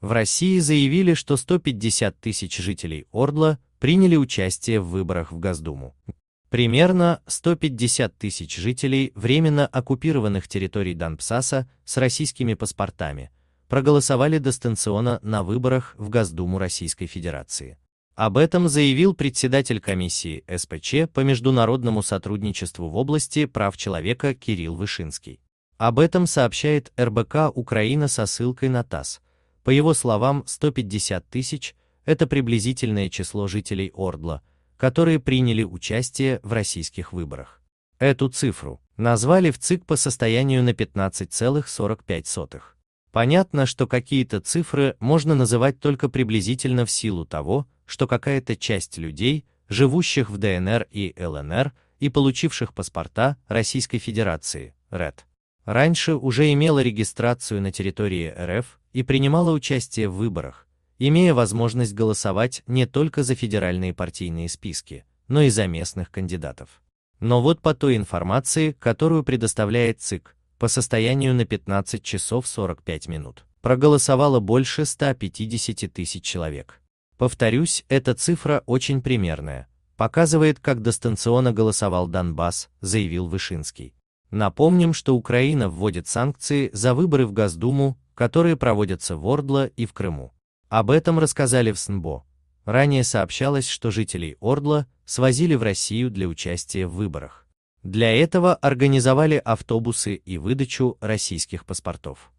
В России заявили, что 150 тысяч жителей Ордла приняли участие в выборах в Госдуму. Примерно 150 тысяч жителей временно оккупированных территорий Донбасса с российскими паспортами проголосовали дистанционно на выборах в Госдуму Российской Федерации. Об этом заявил председатель комиссии СПЧ по международному сотрудничеству в области прав человека Кирилл Вышинский. Об этом сообщает РБК Украина со ссылкой на ТАСС. По его словам, 150 тысяч – это приблизительное число жителей Ордла, которые приняли участие в российских выборах. Эту цифру назвали в ЦИК по состоянию на 15,45. Понятно, что какие-то цифры можно называть только приблизительно в силу того, что какая-то часть людей, живущих в ДНР и ЛНР и получивших паспорта Российской Федерации, РЭД, раньше уже имела регистрацию на территории РФ и принимала участие в выборах, имея возможность голосовать не только за федеральные партийные списки, но и за местных кандидатов. Но вот по той информации, которую предоставляет ЦИК, по состоянию на 15 часов 45 минут, проголосовало больше 150 тысяч человек. Повторюсь, эта цифра очень примерная, показывает, как дистанционно голосовал Донбасс, заявил Вышинский. Напомним, что Украина вводит санкции за выборы в Госдуму, которые проводятся в Ордло и в Крыму. Об этом рассказали в СНБО. Ранее сообщалось, что жителей Ордла свозили в Россию для участия в выборах. Для этого организовали автобусы и выдачу российских паспортов.